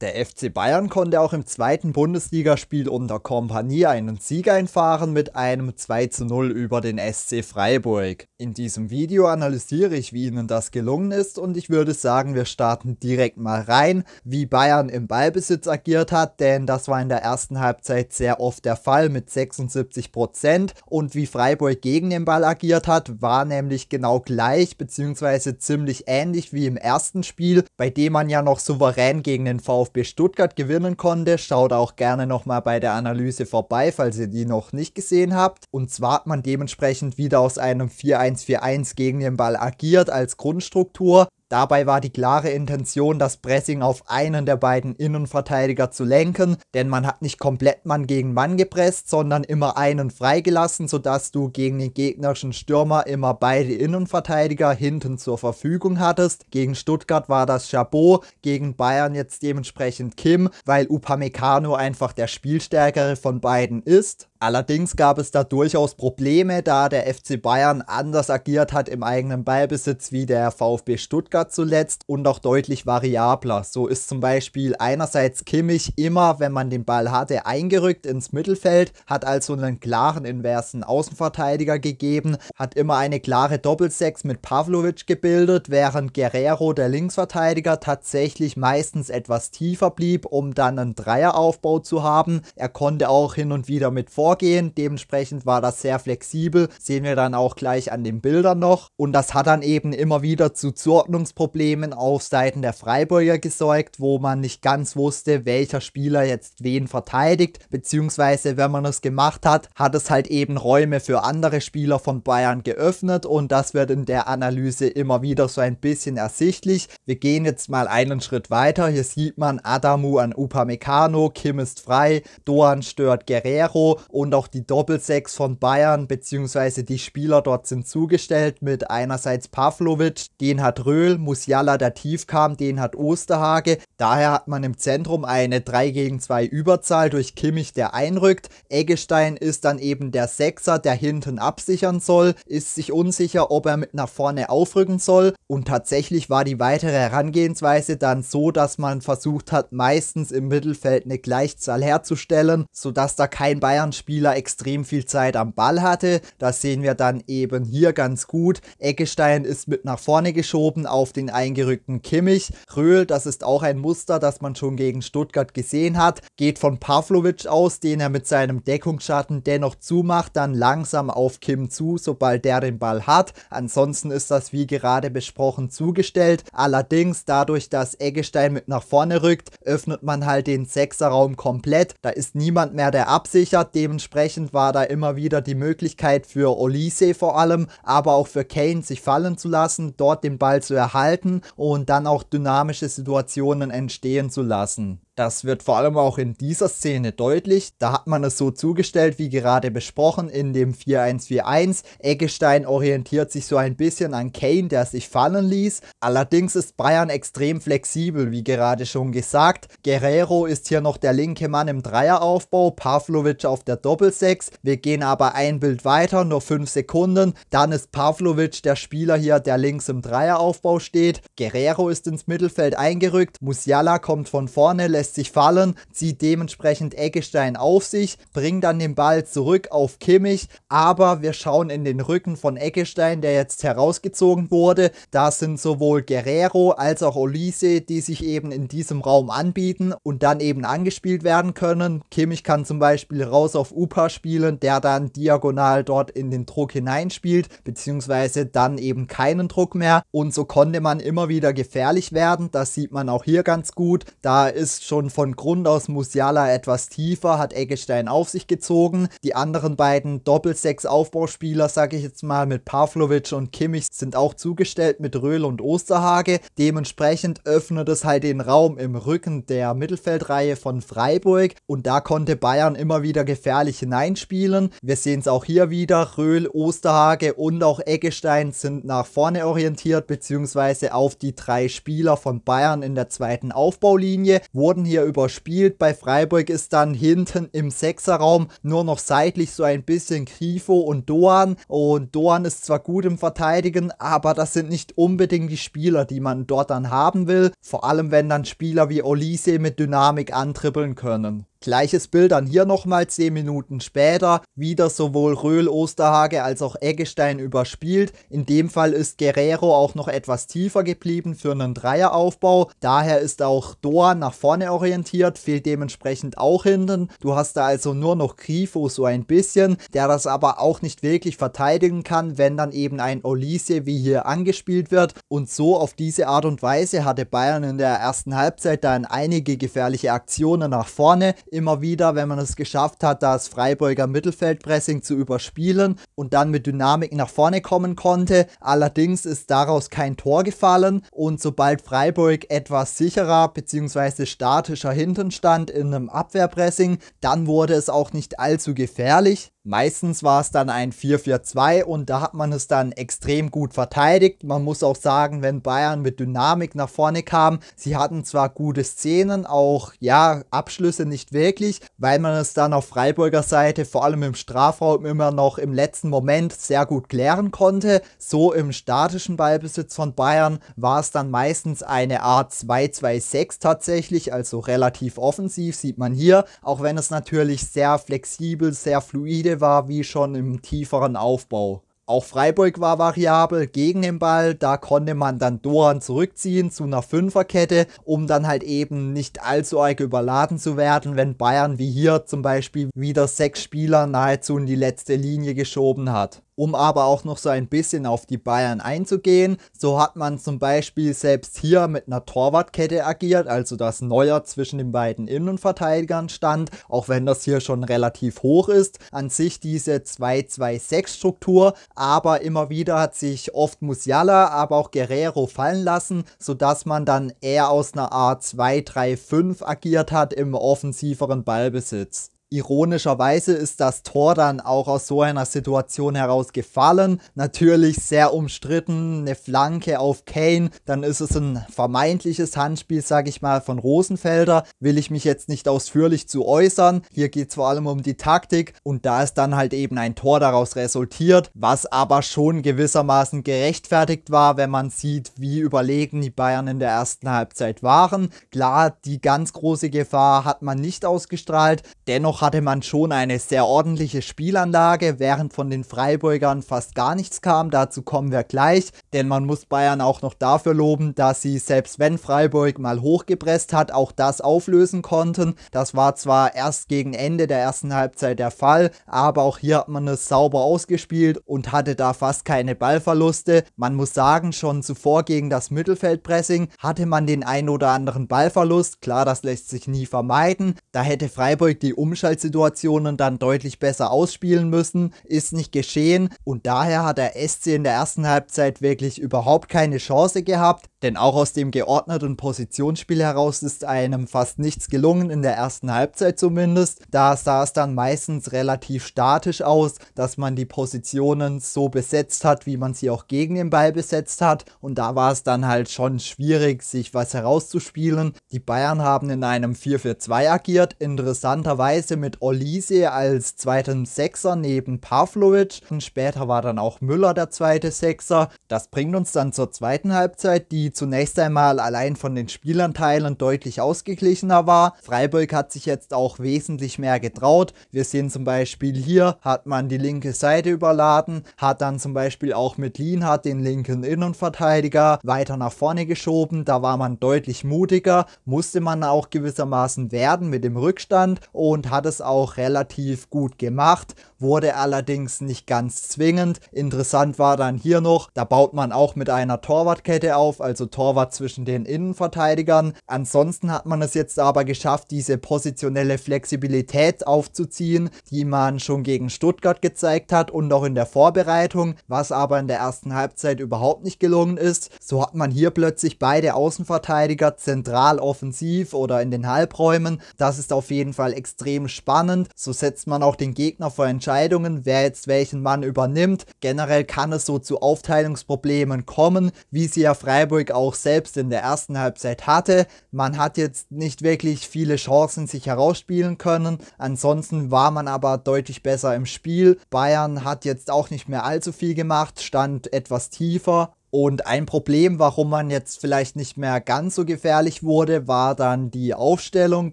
Der FC Bayern konnte auch im zweiten Bundesligaspiel unter Kompanie einen Sieg einfahren mit einem 2 zu 0 über den SC Freiburg. In diesem Video analysiere ich, wie ihnen das gelungen ist und ich würde sagen, wir starten direkt mal rein, wie Bayern im Ballbesitz agiert hat, denn das war in der ersten Halbzeit sehr oft der Fall mit 76% und wie Freiburg gegen den Ball agiert hat, war nämlich genau gleich bzw. ziemlich ähnlich wie im ersten Spiel, bei dem man ja noch souverän gegen den VfB VfB Stuttgart gewinnen konnte. Schaut auch gerne nochmal bei der Analyse vorbei, falls ihr die noch nicht gesehen habt. Und zwar hat man dementsprechend wieder aus einem 4-1-4-1 gegen den Ball agiert als Grundstruktur. Dabei war die klare Intention, das Pressing auf einen der beiden Innenverteidiger zu lenken, denn man hat nicht komplett Mann gegen Mann gepresst, sondern immer einen freigelassen, sodass du gegen den gegnerischen Stürmer immer beide Innenverteidiger hinten zur Verfügung hattest. Gegen Stuttgart war das Chabot, gegen Bayern jetzt dementsprechend Kim, weil Upamecano einfach der Spielstärkere von beiden ist. Allerdings gab es da durchaus Probleme, da der FC Bayern anders agiert hat im eigenen Ballbesitz wie der VfB Stuttgart zuletzt und auch deutlich variabler. So ist zum Beispiel einerseits Kimmich immer, wenn man den Ball hatte, eingerückt ins Mittelfeld, hat also einen klaren inversen Außenverteidiger gegeben, hat immer eine klare Doppelsechs mit Pavlovic gebildet, während Guerrero, der Linksverteidiger, tatsächlich meistens etwas tiefer blieb, um dann einen Dreieraufbau zu haben. Er konnte auch hin und wieder mit Vor vorgehen. Dementsprechend war das sehr flexibel, sehen wir dann auch gleich an den Bildern noch. Und das hat dann eben immer wieder zu Zuordnungsproblemen auf Seiten der Freiburger gesorgt, wo man nicht ganz wusste, welcher Spieler jetzt wen verteidigt, beziehungsweise wenn man es gemacht hat, hat es halt eben Räume für andere Spieler von Bayern geöffnet und das wird in der Analyse immer wieder so ein bisschen ersichtlich. Wir gehen jetzt mal einen Schritt weiter. Hier sieht man Adamu an Upamecano, Kim ist frei, Doan stört Guerrero und auch die Doppelsechs von Bayern beziehungsweise die Spieler dort sind zugestellt mit einerseits Pavlovic, den hat Röhl, Musiala, der tief kam, den hat Osterhage. Daher hat man im Zentrum eine 3 gegen 2 Überzahl durch Kimmich, der einrückt. Eggestein ist dann eben der Sechser, der hinten absichern soll, ist sich unsicher, ob er mit nach vorne aufrücken soll und tatsächlich war die weitere Herangehensweise dann so, dass man versucht hat, meistens im Mittelfeld eine Gleichzahl herzustellen, sodass da kein Bayern-Spieler Spieler extrem viel Zeit am Ball hatte. Das sehen wir dann eben hier ganz gut. Eggestein ist mit nach vorne geschoben auf den eingerückten Kimmich. Röhl, das ist auch ein Muster, das man schon gegen Stuttgart gesehen hat, geht von Pavlovic aus, den er mit seinem Deckungsschatten dennoch zumacht, dann langsam auf Kim zu, sobald der den Ball hat. Ansonsten ist das wie gerade besprochen zugestellt. Allerdings dadurch, dass Eggestein mit nach vorne rückt, öffnet man halt den Sechserraum komplett. Da ist niemand mehr, der absichert. Dem Dementsprechend war da immer wieder die Möglichkeit für Olise vor allem, aber auch für Kane sich fallen zu lassen, dort den Ball zu erhalten und dann auch dynamische Situationen entstehen zu lassen. Das wird vor allem auch in dieser Szene deutlich. Da hat man es so zugestellt, wie gerade besprochen, in dem 4-1-4-1. Eggestein orientiert sich so ein bisschen an Kane, der sich fallen ließ. Allerdings ist Bayern extrem flexibel, wie gerade schon gesagt. Guerrero ist hier noch der linke Mann im Dreieraufbau, Pavlovic auf der Doppelsechs. Wir gehen aber ein Bild weiter, nur 5 Sekunden. Dann ist Pavlovic der Spieler hier, der links im Dreieraufbau steht. Guerrero ist ins Mittelfeld eingerückt. Musiala kommt von vorne, lässt lässt sich fallen, zieht dementsprechend Eggestein auf sich, bringt dann den Ball zurück auf Kimmich, aber wir schauen in den Rücken von Eggestein, der jetzt herausgezogen wurde. Da sind sowohl Guerrero als auch Olise, die sich eben in diesem Raum anbieten und dann eben angespielt werden können. Kimmich kann zum Beispiel raus auf Upa spielen, der dann diagonal dort in den Druck hineinspielt, beziehungsweise dann eben keinen Druck mehr. Und so konnte man immer wieder gefährlich werden. Das sieht man auch hier ganz gut. Da ist schon schon von Grund aus Musiala etwas tiefer, hat Eggestein auf sich gezogen. Die anderen beiden doppel sechs aufbauspieler sage ich jetzt mal, mit Pavlovic und Kimmich sind auch zugestellt mit Röhl und Osterhage. Dementsprechend öffnet es halt den Raum im Rücken der Mittelfeldreihe von Freiburg und da konnte Bayern immer wieder gefährlich hineinspielen. Wir sehen es auch hier wieder, Röhl, Osterhage und auch Eggestein sind nach vorne orientiert, beziehungsweise auf die drei Spieler von Bayern in der zweiten Aufbaulinie, wurden wurden hier überspielt. Bei Freiburg ist dann hinten im Sechserraum nur noch seitlich so ein bisschen Grifo und Doan. Und Doan ist zwar gut im Verteidigen, aber das sind nicht unbedingt die Spieler, die man dort dann haben will. Vor allem, wenn dann Spieler wie Olise mit Dynamik antrippeln können. Gleiches Bild dann hier nochmal 10 Minuten später. Wieder sowohl Röhl, Osterhage als auch Eggestein überspielt. In dem Fall ist Guerrero auch noch etwas tiefer geblieben für einen Dreieraufbau. Daher ist auch Doan nach vorne orientiert, fehlt dementsprechend auch hinten. Du hast da also nur noch Grifo so ein bisschen, der das aber auch nicht wirklich verteidigen kann, wenn dann eben ein Olise wie hier angespielt wird. Und so auf diese Art und Weise hatte Bayern in der ersten Halbzeit dann einige gefährliche Aktionen nach vorne immer wieder, wenn man es geschafft hat, das Freiburger Mittelfeldpressing zu überspielen und dann mit Dynamik nach vorne kommen konnte. Allerdings ist daraus kein Tor gefallen und sobald Freiburg etwas sicherer bzw. statischer hinten stand in einem Abwehrpressing, dann wurde es auch nicht allzu gefährlich. Meistens war es dann ein 4-4-2 und da hat man es dann extrem gut verteidigt. Man muss auch sagen, wenn Bayern mit Dynamik nach vorne kam, sie hatten zwar gute Szenen, auch ja, Abschlüsse nicht wirklich, weil man es dann auf Freiburger Seite vor allem im Strafraum immer noch im letzten Moment sehr gut klären konnte. So im statischen Ballbesitz von Bayern war es dann meistens eine Art 2-2-6 tatsächlich, also relativ offensiv, sieht man hier, auch wenn es natürlich sehr flexibel, sehr fluide war wie schon im tieferen Aufbau. Auch Freiburg war variabel gegen den Ball, da konnte man dann Doran zurückziehen zu einer Fünferkette, um dann halt eben nicht allzu arg überladen zu werden, wenn Bayern wie hier zum Beispiel wieder sechs Spieler nahezu in die letzte Linie geschoben hat um aber auch noch so ein bisschen auf die Bayern einzugehen. So hat man zum Beispiel selbst hier mit einer Torwartkette agiert, also dass Neuer zwischen den beiden Innenverteidigern stand, auch wenn das hier schon relativ hoch ist. An sich diese 2-2-6-Struktur, aber immer wieder hat sich oft Musiala, aber auch Guerrero fallen lassen, sodass man dann eher aus einer Art 2-3-5 agiert hat im offensiveren Ballbesitz. Ironischerweise ist das Tor dann auch aus so einer Situation heraus gefallen. Natürlich sehr umstritten, eine Flanke auf Kane, dann ist es ein vermeintliches Handspiel, sage ich mal, von Rosenfelder. Will ich mich jetzt nicht ausführlich zu äußern. Hier geht es vor allem um die Taktik und da ist dann halt eben ein Tor daraus resultiert, was aber schon gewissermaßen gerechtfertigt war, wenn man sieht, wie überlegen die Bayern in der ersten Halbzeit waren. Klar, die ganz große Gefahr hat man nicht ausgestrahlt, dennoch Dennoch hatte man schon eine sehr ordentliche Spielanlage, während von den Freiburgern fast gar nichts kam. Dazu kommen wir gleich, denn man muss Bayern auch noch dafür loben, dass sie, selbst wenn Freiburg mal hochgepresst hat, auch das auflösen konnten. Das war zwar erst gegen Ende der ersten Halbzeit der Fall, aber auch hier hat man es sauber ausgespielt und hatte da fast keine Ballverluste. Man muss sagen, schon zuvor gegen das Mittelfeldpressing hatte man den ein oder anderen Ballverlust. Klar, das lässt sich nie vermeiden. Da hätte Freiburg die Umschaltung Umschaltsituationen dann deutlich besser ausspielen müssen, ist nicht geschehen und daher hat der SC in der ersten Halbzeit wirklich überhaupt keine Chance gehabt. Denn auch aus dem geordneten Positionsspiel heraus ist einem fast nichts gelungen, in der ersten Halbzeit zumindest. Da sah es dann meistens relativ statisch aus, dass man die Positionen so besetzt hat, wie man sie auch gegen den Ball besetzt hat. Und da war es dann halt schon schwierig, sich was herauszuspielen. Die Bayern haben in einem 4-4-2 agiert, interessanterweise mit Olise als zweiten Sechser neben Pavlovic. Und später war dann auch Müller der zweite Sechser. Das bringt uns dann zur zweiten Halbzeit, die die zunächst einmal allein von den Spielanteilen deutlich ausgeglichener war. Freiburg hat sich jetzt auch wesentlich mehr getraut. Wir sehen zum Beispiel hier, hat man die linke Seite überladen, hat dann zum Beispiel auch mit Lienhardt den linken Innenverteidiger weiter nach vorne geschoben. Da war man deutlich mutiger, musste man auch gewissermaßen werden mit dem Rückstand und hat es auch relativ gut gemacht, wurde allerdings nicht ganz zwingend. Interessant war dann hier noch, da baut man auch mit einer Torwartkette auf, also also Torwart zwischen den Innenverteidigern. Ansonsten hat man es jetzt aber geschafft, diese positionelle Flexibilität aufzuziehen, die man schon gegen Stuttgart gezeigt hat und auch in der Vorbereitung, was aber in der ersten Halbzeit überhaupt nicht gelungen ist. So hat man hier plötzlich beide Außenverteidiger zentral offensiv oder in den Halbräumen. Das ist auf jeden Fall extrem spannend. So setzt man auch den Gegner vor Entscheidungen, wer jetzt welchen Mann übernimmt. Generell kann es so zu Aufteilungsproblemen kommen, wie sie ja Freiburg Nürnberg auch selbst in der ersten Halbzeit hatte. Man hat jetzt nicht wirklich viele Chancen sich herausspielen können. Ansonsten war man aber deutlich besser im Spiel. Bayern hat jetzt auch nicht mehr allzu viel gemacht, stand etwas tiefer und ein Problem, warum man jetzt vielleicht nicht mehr ganz so gefährlich wurde, war dann die Aufstellung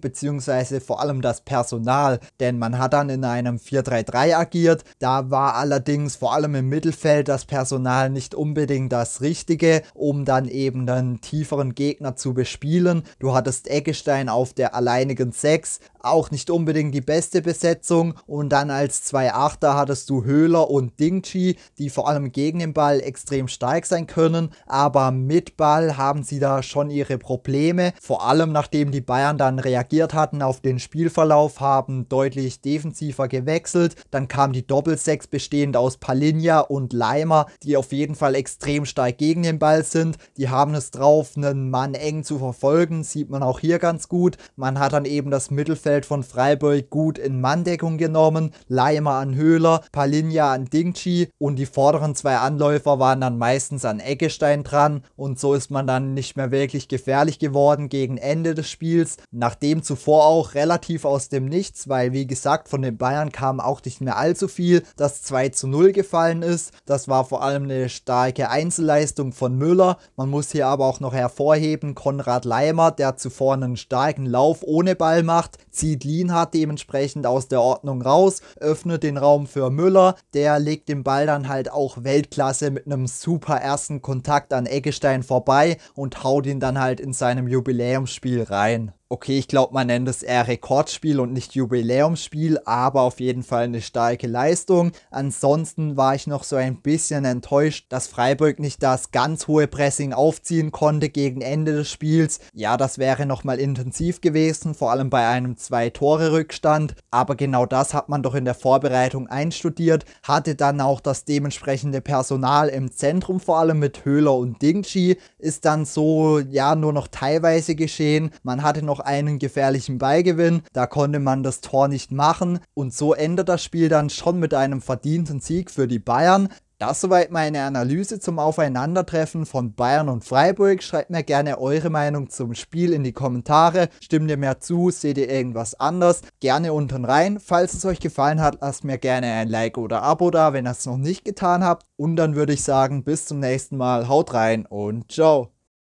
beziehungsweise vor allem das Personal. Denn man hat dann in einem 4-3-3 agiert. Da war allerdings vor allem im Mittelfeld das Personal nicht unbedingt das Richtige, um dann eben einen tieferen Gegner zu bespielen. Du hattest Eggestein auf der alleinigen 6, auch nicht unbedingt die beste Besetzung. Und dann als zwei Achter hattest du Höhler und Dingchi, die vor allem gegen den Ball extrem stark sein können. Aber mit Ball haben sie da schon ihre Probleme. Vor allem nachdem die Bayern dann reagiert hatten auf den Spielverlauf, haben deutlich defensiver gewechselt. Dann kam die Doppelsechs bestehend aus Palinja und Leimer, die auf jeden Fall extrem stark gegen den Ball sind. Die haben es drauf, einen Mann eng zu verfolgen. Sieht man auch hier ganz gut. Man hat dann eben das Mittelfeld Mittelfeld von Freiburg gut in Manndeckung genommen, Leimer an Höhler, Palinja an Dingchi und die vorderen zwei Anläufer waren dann meistens an Eggestein dran und so ist man dann nicht mehr wirklich gefährlich geworden gegen Ende des Spiels, nachdem zuvor auch relativ aus dem Nichts, weil wie gesagt von den Bayern kam auch nicht mehr allzu viel, das 2 zu 0 gefallen ist. Das war vor allem eine starke Einzelleistung von Müller. Man muss hier aber auch noch hervorheben, Konrad Leimer, der zuvor einen starken Lauf ohne Ball macht, zieht zieht Lienhardt dementsprechend aus der Ordnung raus, öffnet den Raum für Müller. Der legt den Ball dann halt auch Weltklasse mit einem super ersten Kontakt an Eggestein vorbei und haut ihn dann halt in seinem Jubiläumsspiel rein okay, ich glaube, man nennt es eher Rekordspiel und nicht Jubiläumsspiel, aber auf jeden Fall eine starke Leistung. Ansonsten war ich noch so ein bisschen enttäuscht, dass Freiburg nicht das ganz hohe Pressing aufziehen konnte gegen Ende des Spiels. Ja, das wäre nochmal intensiv gewesen, vor allem bei einem Zwei-Tore-Rückstand, aber genau das hat man doch in der Vorbereitung einstudiert, hatte dann auch das dementsprechende Personal im Zentrum, vor allem mit Höhler und Dingchi, ist dann so, ja, nur noch teilweise geschehen. Man hatte noch noch einen gefährlichen Beigewinn. Da konnte man das Tor nicht machen und so endet das Spiel dann schon mit einem verdienten Sieg für die Bayern. Das soweit meine Analyse zum Aufeinandertreffen von Bayern und Freiburg. Schreibt mir gerne eure Meinung zum Spiel in die Kommentare. Stimmt ihr mir zu? Seht ihr irgendwas anders? Gerne unten rein. Falls es euch gefallen hat, lasst mir gerne ein Like oder Abo da, wenn ihr es noch nicht getan habt. Und dann würde ich sagen, bis zum nächsten Mal. Haut rein und ciao.